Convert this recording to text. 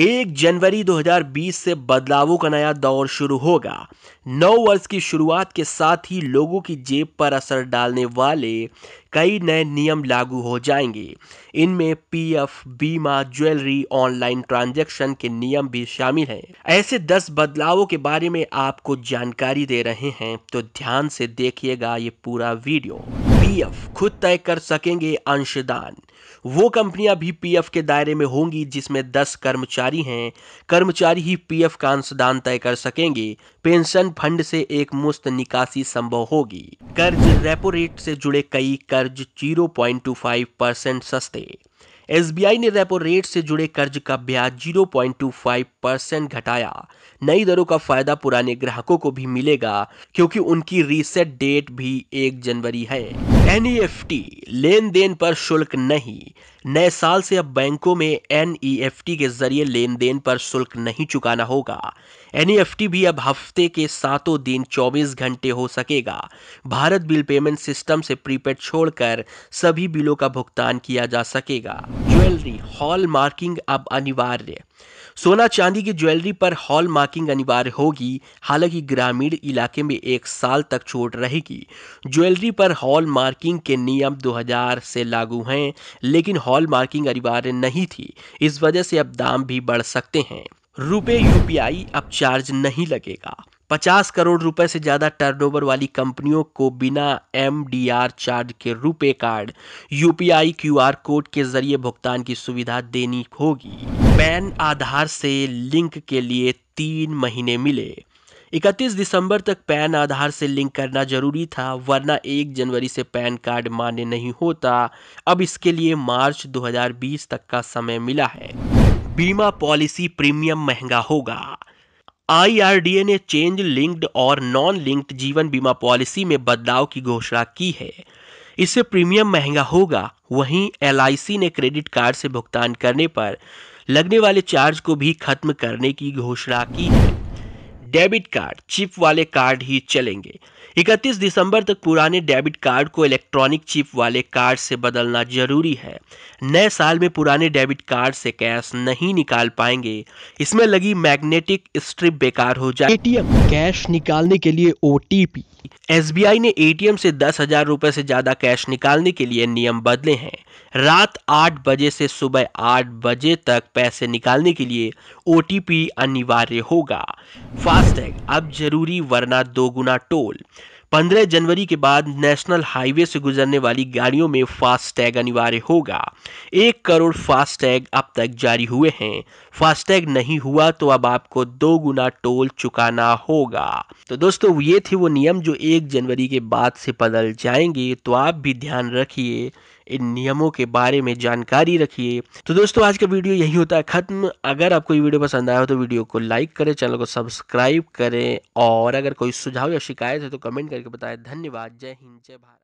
एक जनवरी 2020 से बदलावों का नया दौर शुरू होगा नौ वर्ष की शुरुआत के साथ ही लोगों की जेब पर असर डालने वाले कई नए नियम लागू हो जाएंगे इनमें पीएफ बीमा ज्वेलरी ऑनलाइन ट्रांजैक्शन के नियम भी शामिल हैं ऐसे दस बदलावों के बारे में आपको जानकारी दे रहे हैं तो ध्यान से देखिएगा ये पूरा वीडियो पीएफ खुद तय कर सकेंगे अंशदान वो कंपनियां भी पीएफ के दायरे में होंगी जिसमें 10 कर्मचारी हैं कर्मचारी ही पीएफ का अंशदान तय कर सकेंगे पेंशन फंड से एक मुस्त निकासी संभव होगी कर्ज रेपो रेट से जुड़े कई कर्ज 0.25 परसेंट सस्ते एसबीआई ने रेपो रेट से जुड़े कर्ज का ब्याज 0.25 परसेंट घटाया नई दरों का फायदा पुराने ग्राहकों को भी मिलेगा क्योंकि उनकी रीसेट डेट भी एक जनवरी है एनईएफटी e लेन देन पर शुल्क नहीं नए साल से अब बैंकों में एनईएफटी e के जरिए लेन देन पर शुल्क नहीं चुकाना होगा एनईएफटी e भी अब हफ्ते के सातों दिन 24 घंटे हो सकेगा भारत बिल पेमेंट सिस्टम से प्रीपेड छोड़कर सभी बिलों का भुगतान किया जा सकेगा ज्वेलरी हॉल मार्किंग अब अनिवार्य सोना चांदी की ज्वेलरी पर हॉल मार्किंग अनिवार्य होगी हालांकि ग्रामीण इलाके में एक साल तक छूट रहेगी ज्वेलरी पर हॉल मार्किंग के नियम 2000 से लागू हैं लेकिन हॉल मार्किंग अनिवार्य नहीं थी इस वजह से अब दाम भी बढ़ सकते हैं रुपये यूपीआई अब चार्ज नहीं लगेगा 50 करोड़ रुपए से ज्यादा टर्नओवर वाली कंपनियों को बिना एमडीआर चार्ज के रुपए कार्ड यूपीआई क्यूआर कोड के जरिए भुगतान की सुविधा देनी होगी पैन आधार से लिंक के लिए तीन महीने मिले 31 दिसंबर तक पैन आधार से लिंक करना जरूरी था वरना 1 जनवरी से पैन कार्ड मान्य नहीं होता अब इसके लिए मार्च 2020 तक का समय मिला है बीमा पॉलिसी प्रीमियम महंगा होगा आईआरडीए ने चेंज लिंक्ड और नॉन लिंक्ड जीवन बीमा पॉलिसी में बदलाव की घोषणा की है इससे प्रीमियम महंगा होगा वहीं एल ने क्रेडिट कार्ड से भुगतान करने पर लगने वाले चार्ज को भी खत्म करने की घोषणा की है डेबिट कार्ड चिप वाले कार्ड ही चलेंगे इकतीस दिसंबर तक पुराने डेबिट कार्ड को इलेक्ट्रॉनिक चिप वाले कार्ड से बदलना जरूरी है नए साल में पुराने डेबिट कार्ड से कैश नहीं निकाल पाएंगे इसमें लगी मैग्नेटिक स्ट्रिप बेकार हो जाए एटीएम कैश निकालने के लिए ओ एसबीआई ने एटीएम से दस हजार रूपए से ज्यादा कैश निकालने के लिए नियम बदले हैं रात आठ बजे से सुबह आठ बजे तक पैसे निकालने के लिए ओ अनिवार्य होगा फास्टैग अब जरूरी वरना दोगुना टोल 15 जनवरी के बाद नेशनल हाईवे से गुजरने वाली गाड़ियों में फास्टैग अनिवार्य होगा एक करोड़ फास्टैग अब तक जारी हुए हैं फास्टैग नहीं हुआ तो अब आपको दो गुना टोल चुकाना होगा तो दोस्तों ये थे वो नियम जो एक जनवरी के बाद से बदल जाएंगे तो आप भी ध्यान रखिए इन नियमों के बारे में जानकारी रखिए तो दोस्तों आज का वीडियो यही होता है खत्म अगर आपको ये वीडियो पसंद आया हो तो वीडियो को लाइक करें चैनल को सब्सक्राइब करें और अगर कोई सुझाव या शिकायत है तो कमेंट करके बताएं धन्यवाद जय हिंद जय भारत